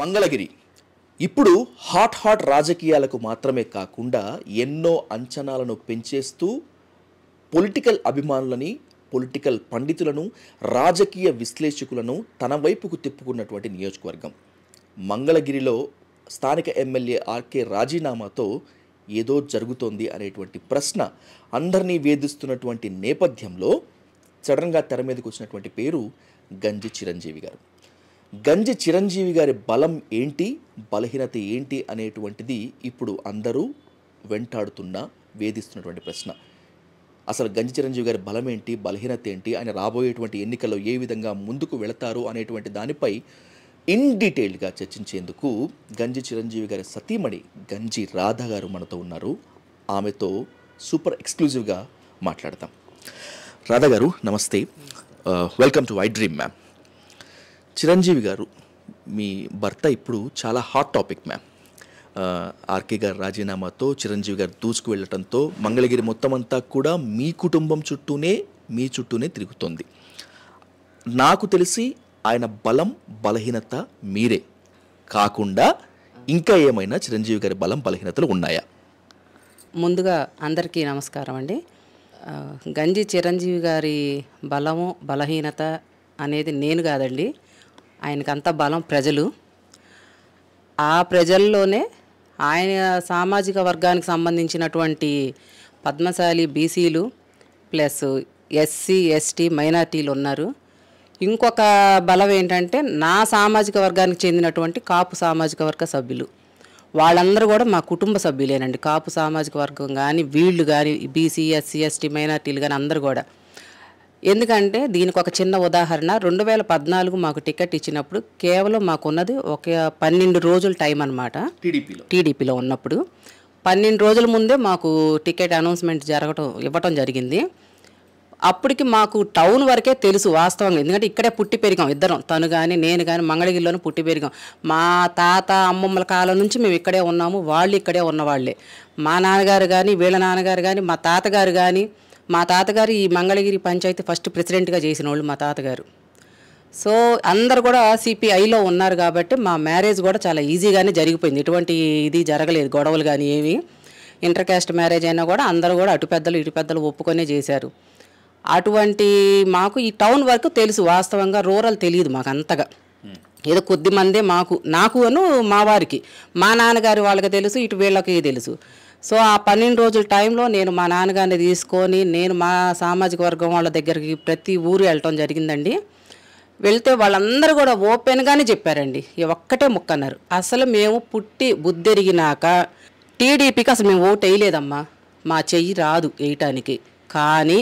మంగళగిరి ఇప్పుడు hot hot రాజకీయాలకు మాత్రమే కాకుండా ఎన్నో అంచనాలను పెంచేస్తూ పొలిటికల్ అభిమానులని పొలిటికల్ పండితులను రాజకీయ విశ్లేషకులను తన వైపుకు తిప్పుకున్నటువంటి నియోజకవర్గం మంగళగిరిలో స్థానిక ఎమ్మెల్యే ఆర్కే రాజీనామాతో ఏదో జరుగుతోంది అనేటువంటి ప్రశ్న అందరినీ వేధిస్తున్నటువంటి నేపథ్యంలో సడన్గా తెర మీదకు వచ్చినటువంటి పేరు గంజి చిరంజీవి గారు గంజి చిరంజీవి గారి బలం ఏంటి బలహీనత ఏంటి అనేటువంటిది ఇప్పుడు అందరూ వెంటాడుతున్న వేధిస్తున్నటువంటి ప్రశ్న అసలు గంజి చిరంజీవి గారి బలం ఏంటి బలహీనత ఏంటి ఆయన రాబోయేటువంటి ఎన్నికల్లో ఏ విధంగా ముందుకు వెళతారు అనేటువంటి దానిపై ఇన్ డీటెయిల్డ్గా చర్చించేందుకు గంజి చిరంజీవి గారి సతీమణి గంజి రాధ గారు మనతో ఉన్నారు ఆమెతో సూపర్ ఎక్స్క్లూజివ్గా మాట్లాడతాం రాధా గారు నమస్తే welcome to Y dream ma'am Chiranjeevi గారు మీ భర్త ఇప్పుడు చాలా హాట్ టాపిక్ మ్యామ్ ఆర్కే గారు రాజీనామాతో చిరంజీవి గారు దూసుకు వెళ్ళటంతో మంగళగిరి మొత్తం అంతా కూడా మీ కుటుంబం చుట్టూనే మీ చుట్టూనే తిరుగుతుంది నాకు తెలిసి ఆయన బలం బలహీనత మీరే కాకుండా ఇంకా ఏమైనా చిరంజీవి గారి బలం బలహీనతలు ఉన్నాయా ముందుగా అందరికీ నమస్కారం అండి గంజి చిరంజీవి గారి బలము బలహీనత అనేది నేను కాదండి ఆయనకంత బలం ప్రజలు ఆ ప్రజల్లోనే ఆయన సామాజిక వర్గానికి సంబంధించినటువంటి పద్మశాలి బీసీలు ప్లస్ ఎస్సీ ఎస్టీ మైనార్టీలు ఉన్నారు ఇంకొక బలం ఏంటంటే నా సామాజిక వర్గానికి చెందినటువంటి కాపు సామాజిక వర్గ సభ్యులు వాళ్ళందరూ కూడా మా కుటుంబ సభ్యులేనండి కాపు సామాజిక వర్గం కానీ వీళ్ళు కానీ బీసీ ఎస్సీ ఎస్టీ మైనార్టీలు కానీ అందరూ కూడా ఎందుకంటే దీనికి ఒక చిన్న ఉదాహరణ రెండు వేల పద్నాలుగు మాకు టికెట్ ఇచ్చినప్పుడు కేవలం మాకున్నది ఒక పన్నెండు రోజుల టైం అనమాట టీడీపీలో టీడీపీలో ఉన్నప్పుడు పన్నెండు రోజుల ముందే మాకు టికెట్ అనౌన్స్మెంట్ జరగటం ఇవ్వటం జరిగింది అప్పటికి మాకు టౌన్ వరకే తెలుసు వాస్తవంగా ఎందుకంటే ఇక్కడే పుట్టి పెరిగాం ఇద్దరం తను కానీ నేను కానీ మంగళగిరిలోనే పుట్టి పెరిగాం మా తాత అమ్మమ్మల కాలం నుంచి మేము ఇక్కడే ఉన్నాము వాళ్ళు ఇక్కడే ఉన్నవాళ్ళే మా నాన్నగారు కానీ వీళ్ళ నాన్నగారు కానీ మా తాతగారు కానీ మా తాతగారు ఈ మంగళగిరి పంచాయతీ ఫస్ట్ ప్రెసిడెంట్గా చేసిన వాళ్ళు మా తాతగారు సో అందరు కూడా సిపిఐలో ఉన్నారు కాబట్టి మా మ్యారేజ్ కూడా చాలా ఈజీగానే జరిగిపోయింది ఎటువంటి ఇది జరగలేదు గొడవలు కానీ ఏమీ ఇంటర్ క్యాస్ట్ మ్యారేజ్ అయినా కూడా అందరూ కూడా అటు పెద్దలు ఇటు పెద్దలు ఒప్పుకొనే చేశారు అటువంటి మాకు ఈ టౌన్ వరకు తెలుసు వాస్తవంగా రూరల్ తెలియదు మాకు అంతగా ఏదో కొద్ది మందే మాకు నాకు అను మా వారికి మా నాన్నగారి వాళ్ళకి తెలుసు ఇటు వీళ్ళకి తెలుసు సో ఆ పన్నెండు రోజుల టైంలో నేను మా నాన్నగారిని తీసుకొని నేను మా సామాజిక వర్గం వాళ్ళ దగ్గరికి ప్రతి ఊరు వెళ్ళటం జరిగిందండి వెళ్తే వాళ్ళందరూ కూడా ఓపెన్గానే చెప్పారండి ఒక్కటే ముక్కన్నారు అసలు మేము పుట్టి బుద్ధెరిగినాక టీడీపీకి అసలు మేము ఓటు వేయలేదమ్మా మా చెయ్యి రాదు వేయటానికి కానీ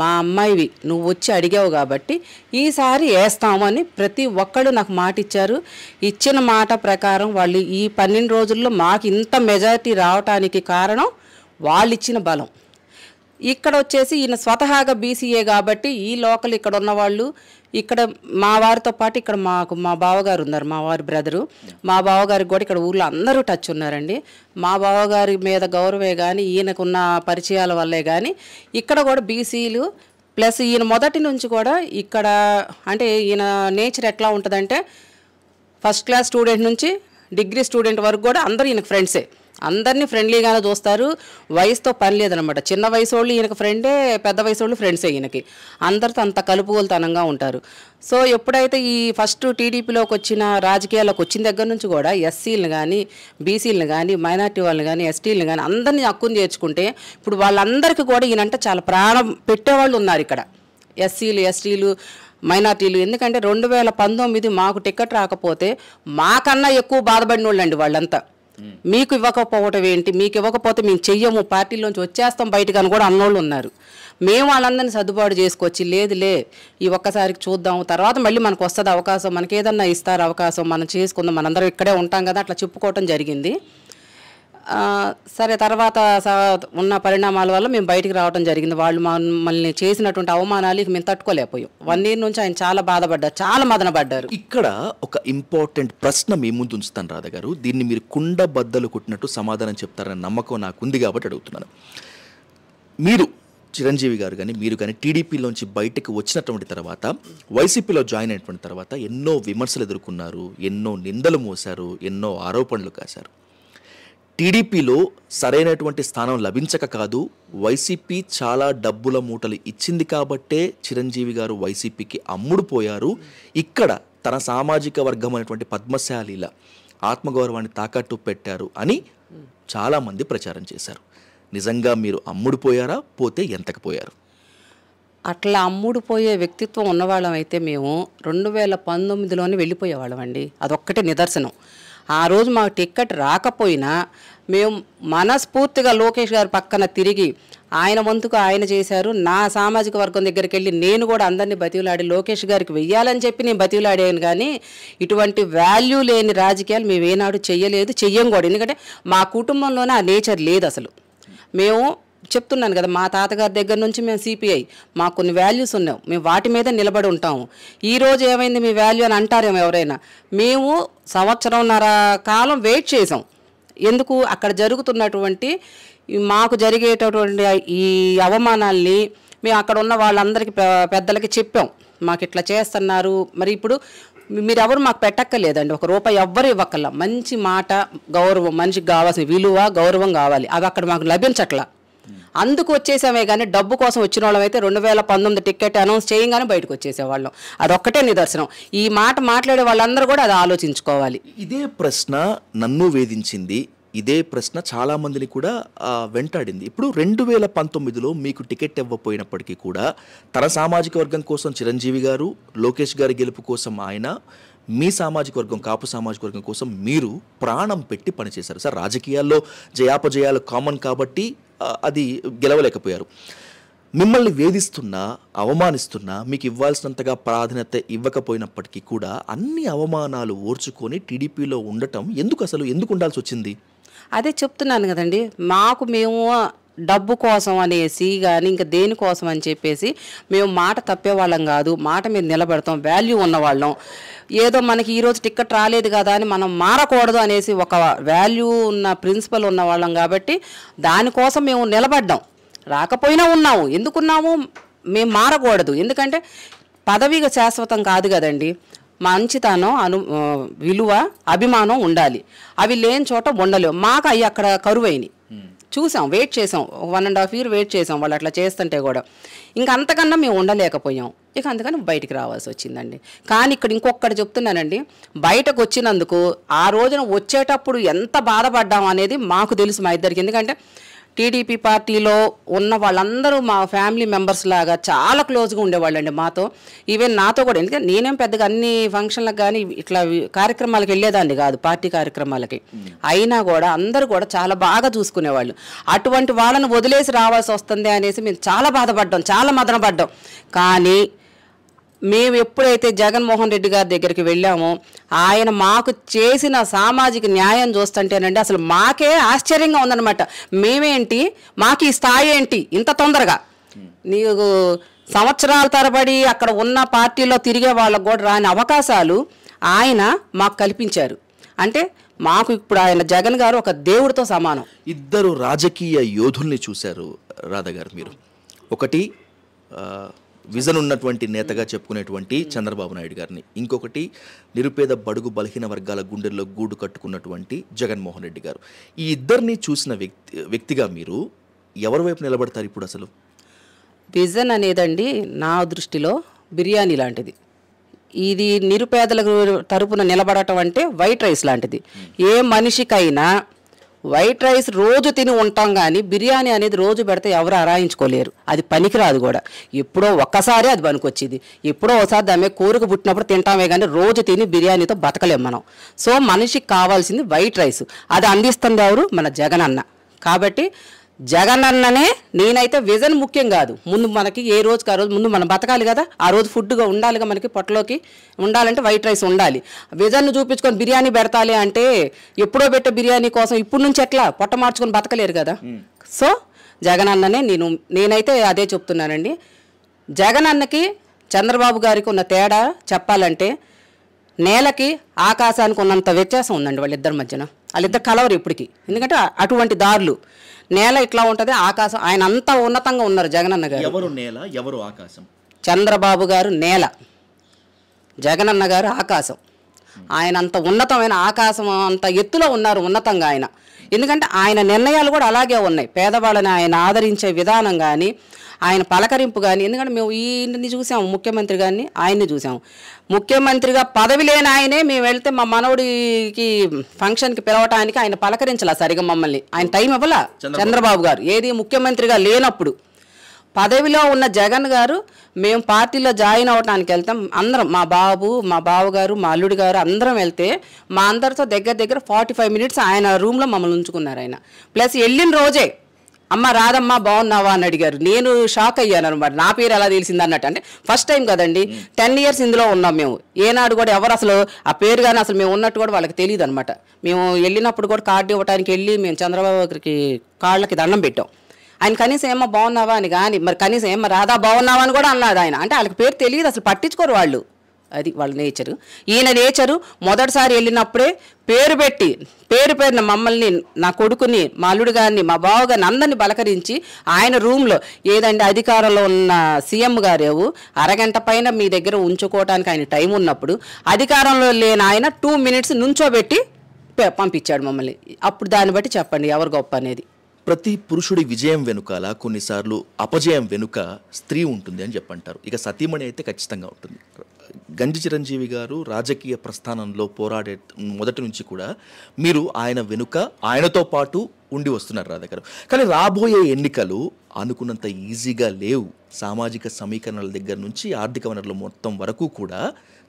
మా అమ్మాయివి నువ్వు వచ్చి అడిగావు కాబట్టి ఈసారి వేస్తాము అని ప్రతి ఒక్కళ్ళు నాకు మాట ఇచ్చారు ఇచ్చిన మాట ప్రకారం వాళ్ళు ఈ పన్నెండు రోజుల్లో మాకు ఇంత మెజారిటీ రావటానికి కారణం వాళ్ళు ఇచ్చిన బలం ఇక్కడ వచ్చేసి ఈయన స్వతహాగా బీసీఏ కాబట్టి ఈ లోకల్ ఇక్కడ ఉన్నవాళ్ళు ఇక్కడ మా వారితో పాటు ఇక్కడ మాకు మా బావగారు ఉన్నారు మా వారి బ్రదరు మా బావగారికి కూడా ఇక్కడ ఊళ్ళో అందరూ టచ్ ఉన్నారండి మా బావగారి మీద గౌరవే కానీ ఈయనకున్న పరిచయాల వల్లే కానీ ఇక్కడ కూడా బీసీలు ప్లస్ ఈయన మొదటి నుంచి కూడా ఇక్కడ అంటే ఈయన నేచర్ ఎట్లా ఉంటుందంటే ఫస్ట్ క్లాస్ స్టూడెంట్ నుంచి డిగ్రీ స్టూడెంట్ వరకు కూడా అందరూ ఈయనకు ఫ్రెండ్సే అందరినీ ఫ్రెండ్లీగానే చూస్తారు వయసుతో పని లేదనమాట చిన్న వయసు వాళ్ళు ఈయనకి ఫ్రెండే పెద్ద వయసు వాళ్ళు ఫ్రెండ్సే ఈయనకి అందరితో అంత కలుపుగోలుతనంగా ఉంటారు సో ఎప్పుడైతే ఈ ఫస్ట్ టీడీపీలోకి వచ్చిన రాజకీయాలకు వచ్చిన దగ్గర నుంచి కూడా ఎస్సీలను కానీ బీసీలను కానీ మైనార్టీ వాళ్ళని కానీ ఎస్టీలను కానీ అందరినీ హక్కును చేర్చుకుంటే ఇప్పుడు వాళ్ళందరికీ కూడా ఈయనంటే చాలా ప్రాణం పెట్టేవాళ్ళు ఉన్నారు ఇక్కడ ఎస్సీలు ఎస్టీలు మైనార్టీలు ఎందుకంటే రెండు వేల పంతొమ్మిది మాకు టికెట్ రాకపోతే మాకన్నా ఎక్కువ బాధపడిన వాళ్ళండి వాళ్ళంతా మీకు ఇవ్వకపోవటం ఏంటి మీకు ఇవ్వకపోతే మేము చెయ్యము పార్టీలోంచి వచ్చేస్తాం బయటకు అని కూడా అన్నోళ్ళు ఉన్నారు మేము వాళ్ళందరినీ సర్దుబాటు చేసుకొచ్చి లేదులే ఈ ఒక్కసారికి చూద్దాము తర్వాత మళ్ళీ మనకు వస్తుంది అవకాశం మనకి ఇస్తారు అవకాశం మనం చేసుకుందాం మనందరం ఇక్కడే ఉంటాం కదా అట్లా చెప్పుకోవటం జరిగింది సరే తర్వాత ఉన్న పరిణామాల వల్ల మేము బయటికి రావడం జరిగింది వాళ్ళు మమ్మల్ని చేసినటువంటి అవమానాలు మేము తట్టుకోలేకపోయాం వన్ ఇయర్ నుంచి ఆయన చాలా బాధపడ్డారు చాలా మదనపడ్డారు ఇక్కడ ఒక ఇంపార్టెంట్ ప్రశ్న మీ ముందు ఉంచుతాను రాధా గారు దీన్ని మీరు కుండ బద్దలు కుట్టినట్టు సమాధానం చెప్తారని నమ్మకం నాకు ఉంది కాబట్టి అడుగుతున్నాను మీరు చిరంజీవి గారు కానీ మీరు కానీ టీడీపీలోంచి బయటకు వచ్చినటువంటి తర్వాత వైసీపీలో జాయిన్ అయినటువంటి తర్వాత ఎన్నో విమర్శలు ఎదుర్కొన్నారు ఎన్నో నిందలు మోశారు ఎన్నో ఆరోపణలు కాశారు టీడీపీలో సరైనటువంటి స్థానం లభించక కాదు వైసీపీ చాలా డబ్బుల మూటలు ఇచ్చింది కాబట్టే చిరంజీవి గారు వైసీపీకి అమ్ముడుపోయారు ఇక్కడ తన సామాజిక వర్గం అనేటువంటి పద్మశాలీల ఆత్మగౌరవాన్ని తాకట్టు పెట్టారు అని చాలామంది ప్రచారం చేశారు నిజంగా మీరు అమ్ముడుపోయారా పోతే ఎంతకపోయారు అట్లా అమ్ముడుపోయే వ్యక్తిత్వం ఉన్నవాళ్ళం అయితే మేము రెండు వేల పంతొమ్మిదిలోనే వెళ్ళిపోయేవాళ్ళం అండి అదొక్కటే నిదర్శనం ఆ రోజు మాకు టిక్కెట్ రాకపోయినా మేము మనస్ఫూర్తిగా లోకేష్ గారి పక్కన తిరిగి ఆయన వంతుకు ఆయన చేశారు నా సామాజిక వర్గం దగ్గరికి వెళ్ళి నేను కూడా అందరినీ బతివులాడి లోకేష్ గారికి వెయ్యాలని చెప్పి నేను బతివులాడాను కానీ ఇటువంటి వాల్యూ లేని రాజకీయాలు మేము ఏనాడు చెయ్యలేదు చెయ్యం కూడా ఎందుకంటే మా కుటుంబంలోనే ఆ నేచర్ లేదు అసలు మేము చెప్తున్నాను కదా మా తాతగారి దగ్గర నుంచి మేము సిపిఐ మాకు కొన్ని వాల్యూస్ ఉన్నాం మేము వాటి మీద నిలబడి ఉంటాము ఈరోజు ఏమైంది మీ వాల్యూ అని అంటారేమో ఎవరైనా మేము సంవత్సరంన్నర కాలం వెయిట్ చేసాం ఎందుకు అక్కడ జరుగుతున్నటువంటి మాకు జరిగేటటువంటి ఈ అవమానాల్ని మేము అక్కడ ఉన్న వాళ్ళందరికీ పెద్దలకి చెప్పాం మాకు ఇట్లా చేస్తున్నారు మరి ఇప్పుడు మీరు ఎవరు మాకు పెట్టక్కర్లేదండి ఒక రూపాయి ఎవ్వరు ఇవ్వక్కర్లా మంచి మాట గౌరవం మనిషికి కావాల్సిన విలువ గౌరవం కావాలి అవి అక్కడ మాకు లభించట్లా అందుకు వచ్చేసామే కానీ డబ్బు కోసం వచ్చిన వాళ్ళం అయితే రెండు వేల పంతొమ్మిది టికెట్ అనౌన్స్ చేయంగానే బయటకు వచ్చేసేవాళ్ళం అదొక్కటే నిదర్శనం ఈ మాట మాట్లాడే వాళ్ళందరూ కూడా అది ఆలోచించుకోవాలి ఇదే ప్రశ్న నన్ను వేధించింది ఇదే ప్రశ్న చాలా మందిని కూడా వెంటాడింది ఇప్పుడు రెండు వేల పంతొమ్మిదిలో మీకు టికెట్ ఇవ్వపోయినప్పటికీ కూడా తన సామాజిక వర్గం కోసం చిరంజీవి గారు లోకేష్ గారి గెలుపు కోసం ఆయన మీ సామాజిక వర్గం కాపు సామాజిక వర్గం కోసం మీరు ప్రాణం పెట్టి పనిచేశారు సార్ రాజకీయాల్లో జయాపజయాలు కామన్ కాబట్టి అది గెలవలేకపోయారు మిమ్మల్ని వేధిస్తున్నా అవమానిస్తున్నా మీకు ఇవ్వాల్సినంతగా ప్రాధాన్యత ఇవ్వకపోయినప్పటికీ కూడా అన్ని అవమానాలు ఓర్చుకొని టీడీపీలో ఉండటం ఎందుకు అసలు ఎందుకు ఉండాల్సి వచ్చింది అదే చెప్తున్నాను కదండి మాకు మేము డబ్బు కోసం అనేసి కానీ ఇంకా దేనికోసం అని చెప్పేసి మేము మాట తప్పేవాళ్ళం కాదు మాట మీద నిలబెడతాం వాల్యూ ఉన్నవాళ్ళం ఏదో మనకి ఈరోజు టిక్కెట్ రాలేదు కదా అని మనం మారకూడదు అనేసి ఒక వాల్యూ ఉన్న ప్రిన్సిపల్ ఉన్నవాళ్ళం కాబట్టి దానికోసం మేము నిలబడ్డాం రాకపోయినా ఉన్నాము ఎందుకున్నాము మేము మారకూడదు ఎందుకంటే పదవిగా శాశ్వతం కాదు కదండి మంచితనం అను విలువ అభిమానం ఉండాలి అవి లేని చోట ఉండలేవు మాకు అవి అక్కడ కరువైనవి చూసాం వెయిట్ చేసాం one and half year wait చేసాం వాళ్ళు అట్లా చేస్తుంటే కూడా ఇంకా అంతకన్నా మేము ఉండలేకపోయాం ఇక అందుకని బయటికి రావాల్సి వచ్చిందండి కానీ ఇక్కడ ఇంకొకటి చెప్తున్నానండి బయటకు వచ్చినందుకు ఆ రోజున వచ్చేటప్పుడు ఎంత బాధపడ్డాం అనేది మాకు తెలుసు మా ఇద్దరికి ఎందుకంటే టీడీపీ పార్టీలో ఉన్న వాళ్ళందరూ మా ఫ్యామిలీ మెంబర్స్ లాగా చాలా క్లోజ్గా ఉండేవాళ్ళండి మాతో ఈవెన్ నాతో కూడా ఎందుకంటే నేనేం పెద్దగా అన్ని ఫంక్షన్లకు కానీ ఇట్లా కార్యక్రమాలకు వెళ్ళేదాన్ని కాదు పార్టీ కార్యక్రమాలకి అయినా కూడా అందరూ కూడా చాలా బాగా చూసుకునేవాళ్ళు అటువంటి వాళ్ళని వదిలేసి రావాల్సి వస్తుంది అనేసి మేము చాలా బాధపడ్డాం చాలా మదనపడ్డాం కానీ మేము ఎప్పుడైతే జగన్మోహన్ రెడ్డి గారి దగ్గరికి వెళ్ళామో ఆయన మాకు చేసిన సామాజిక న్యాయం చూస్తుంటేనండి అసలు మాకే ఆశ్చర్యంగా ఉందన్నమాట మేమేంటి మాకు ఈ స్థాయి ఏంటి ఇంత తొందరగా నీకు సంవత్సరాల తరబడి అక్కడ ఉన్న పార్టీలో తిరిగే వాళ్ళకు కూడా రాని అవకాశాలు ఆయన మాకు కల్పించారు అంటే మాకు ఇప్పుడు ఆయన జగన్ గారు ఒక దేవుడితో సమానం ఇద్దరు రాజకీయ యోధుల్ని చూశారు రాధ గారు మీరు ఒకటి విజన్ ఉన్నటువంటి నేతగా చెప్పుకునేటువంటి చంద్రబాబు నాయుడు గారిని ఇంకొకటి నిరుపేద బడుగు బలహీన వర్గాల గుండెల్లో గూడు కట్టుకున్నటువంటి జగన్మోహన్ రెడ్డి గారు ఈ ఇద్దరిని చూసిన వ్యక్తి వ్యక్తిగా మీరు ఎవరి వైపు నిలబడతారు ఇప్పుడు అసలు విజన్ అనేదండి నా దృష్టిలో బిర్యానీ లాంటిది ఇది నిరుపేదలకు తరపున నిలబడటం అంటే వైట్ రైస్ లాంటిది ఏ మనిషికైనా వైట్ రైస్ రోజు తిని ఉంటాం కానీ బిర్యానీ అనేది రోజు పెడితే ఎవరు అరాయించుకోలేరు అది పనికిరాదు కూడా ఎప్పుడో ఒక్కసారి అది పనికొచ్చింది ఎప్పుడో ఒకసారి దాని మీద పుట్టినప్పుడు తింటామే కానీ రోజు తిని బిర్యానీతో బతకలేము మనం సో మనిషికి కావాల్సింది వైట్ రైస్ అది అందిస్తుంది ఎవరు మన జగన్ అన్న కాబట్టి జగన్ అన్ననే నేనైతే విజన్ ముఖ్యం కాదు ముందు మనకి ఏ రోజుకి ఆ రోజు ముందు మనం బతకాలి కదా ఆ రోజు ఫుడ్గా ఉండాలిగా మనకి పొట్టలోకి ఉండాలంటే వైట్ రైస్ ఉండాలి విజన్ చూపించుకొని బిర్యానీ పెడతాలి అంటే ఎప్పుడో పెట్టే బిర్యానీ కోసం ఇప్పుడు నుంచి ఎట్లా పొట్ట మార్చుకొని బతకలేరు కదా సో జగన్ అన్ననే నేను నేనైతే అదే చెప్తున్నానండి జగన్ అన్నకి చంద్రబాబు గారికి ఉన్న తేడా చెప్పాలంటే నేలకి ఆకాశానికి ఉన్నంత వ్యత్యాసం ఉందండి వాళ్ళిద్దరి మధ్యన వాళ్ళిద్దరు కలవరు ఇప్పటికి ఎందుకంటే అటువంటి దారులు నేల ఇట్లా ఉంటుంది ఆకాశం ఆయన అంత ఉన్నతంగా ఉన్నారు జగనన్న గారు ఎవరు నేల ఎవరు ఆకాశం చంద్రబాబు గారు నేల జగనన్న గారు ఆకాశం ఆయన అంత ఉన్నతమైన ఆకాశం అంత ఎత్తులో ఉన్నారు ఉన్నతంగా ఆయన ఎందుకంటే ఆయన నిర్ణయాలు కూడా అలాగే ఉన్నాయి పేదవాళ్ళని ఆయన ఆదరించే విధానం కానీ ఆయన పలకరింపు కానీ ఎందుకంటే మేము ఈయనని చూసాము ముఖ్యమంత్రి గారిని ఆయన్ని చూసాము ముఖ్యమంత్రిగా పదవి లేని ఆయనే మేము వెళ్తే మా మనవడికి ఫంక్షన్కి పిలవటానికి ఆయన పలకరించాల సరిగా మమ్మల్ని ఆయన టైం ఇవ్వలా చంద్రబాబు గారు ఏది ముఖ్యమంత్రిగా లేనప్పుడు పదవిలో ఉన్న జగన్ గారు మేము పార్టీలో జాయిన్ అవడానికి వెళ్తాం అందరం మా బాబు మా బావగారు మా అల్లుడి గారు అందరం వెళ్తే మా అందరితో దగ్గర దగ్గర ఫార్టీ ఫైవ్ మినిట్స్ ఆయన రూమ్లో మమ్మల్ని ఉంచుకున్నారు ఆయన ప్లస్ వెళ్ళిన రోజే అమ్మ రాదమ్మా బాగున్నావా అని అడిగారు నేను షాక్ అయ్యాను అనమాట నా పేరు ఎలా తెలిసింది అన్నట్టు అంటే ఫస్ట్ టైం కదండి టెన్ ఇయర్స్ ఇందులో ఉన్నాం మేము ఏనాడు కూడా ఎవరు అసలు ఆ పేరు కానీ అసలు మేము ఉన్నట్టు కూడా వాళ్ళకి తెలియదు అనమాట మేము వెళ్ళినప్పుడు కూడా కార్డు ఇవ్వడానికి వెళ్ళి మేము చంద్రబాబుకి కాళ్ళకి దండం పెట్టాం ఆయన కనీసం ఏమో బాగున్నావా అని కానీ మరి కనీసం ఏమో రాదా బాగున్నావా అని కూడా అన్నాడు ఆయన అంటే వాళ్ళకి పేరు తెలియదు అసలు పట్టించుకోరు వాళ్ళు అది వాళ్ళ నేచరు ఈయన నేచరు మొదటిసారి వెళ్ళినప్పుడే పేరు పెట్టి పేరు పేరున మమ్మల్ని నా కొడుకుని మా అల్లుడు గారిని మా బావ గారిని అందరిని బలకరించి ఆయన రూమ్లో ఏదంటే అధికారంలో ఉన్న సీఎం గారేవు అరగంట పైన మీ దగ్గర ఉంచుకోవడానికి ఆయన టైం ఉన్నప్పుడు అధికారంలో లేని ఆయన టూ మినిట్స్ నుంచోబెట్టి పంపించాడు మమ్మల్ని అప్పుడు దాన్ని బట్టి చెప్పండి ఎవరు గొప్ప అనేది ప్రతి పురుషుడి విజయం వెనుకాల కొన్నిసార్లు అపజయం వెనుక స్త్రీ ఉంటుంది అని చెప్పంటారు ఇక సతీమణి అయితే ఖచ్చితంగా ఉంటుంది గంజి చిరంజీవి గారు రాజకీయ ప్రస్థానంలో పోరాడే మొదటి నుంచి కూడా మీరు ఆయన వెనుక ఆయనతో పాటు ఉండి వస్తున్నారు రాధ గారు కానీ రాబోయే ఎన్నికలు అనుకున్నంత ఈజీగా లేవు సామాజిక సమీకరణల దగ్గర నుంచి ఆర్థిక వనరుల మొత్తం వరకు కూడా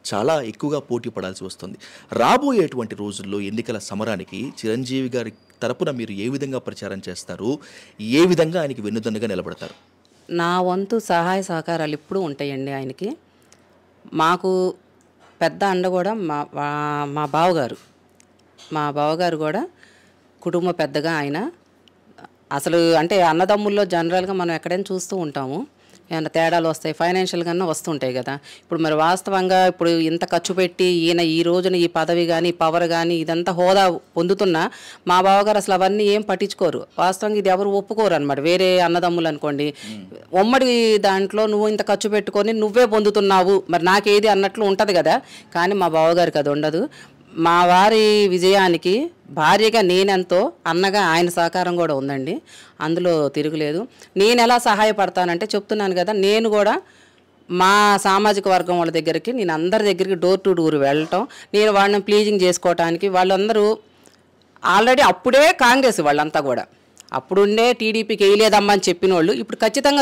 చాలా ఎక్కువగా పోటీ పడాల్సి వస్తుంది రాబోయేటువంటి రోజుల్లో ఎన్నికల సమరానికి చిరంజీవి గారి తరపున మీరు ఏ విధంగా ప్రచారం చేస్తారు ఏ విధంగా ఆయనకి వెన్నుదన్నుగా నిలబడతారు నా వంతు సహాయ సహకారాలు ఇప్పుడు ఉంటాయండి ఆయనకి మాకు పెద్ద అండ కూడా మా మా బావగారు మా బావగారు కూడా కుటుంబ పెద్దగా ఆయన అసలు అంటే అన్నదమ్ముల్లో జనరల్గా మనం ఎక్కడైనా చూస్తూ ఉంటాము ఏమైనా తేడాలు వస్తాయి ఫైనాన్షియల్గా వస్తుంటాయి కదా ఇప్పుడు మరి వాస్తవంగా ఇప్పుడు ఇంత ఖర్చు పెట్టి ఈయన ఈ రోజున ఈ పదవి కానీ పవర్ కానీ ఇదంతా హోదా పొందుతున్నా మా బావగారు అసలు అవన్నీ ఏం పట్టించుకోరు వాస్తవంగా ఇది ఎవరు ఒప్పుకోరు అనమాట వేరే అన్నదమ్ములు అనుకోండి ఉమ్మడి దాంట్లో నువ్వు ఇంత ఖర్చు పెట్టుకొని నువ్వే పొందుతున్నావు మరి నాకేది అన్నట్లు ఉంటుంది కదా కానీ మా బావగారికి అది ఉండదు మా వారి విజయానికి భార్యగా నేనెంతో అన్నగా ఆయన సహకారం కూడా ఉందండి అందులో తిరుగులేదు నేను ఎలా సహాయపడతానంటే చెప్తున్నాను కదా నేను కూడా మా సామాజిక వర్గం వాళ్ళ దగ్గరికి నేను అందరి దగ్గరికి డోర్ టు డోర్ వెళ్ళటం నేను వాళ్ళని ప్లీజింగ్ చేసుకోవటానికి వాళ్ళందరూ ఆల్రెడీ అప్పుడే కాంగ్రెస్ వాళ్ళంతా కూడా అప్పుడుండే టీడీపీకి వేయలేదమ్మా అని చెప్పిన వాళ్ళు ఇప్పుడు ఖచ్చితంగా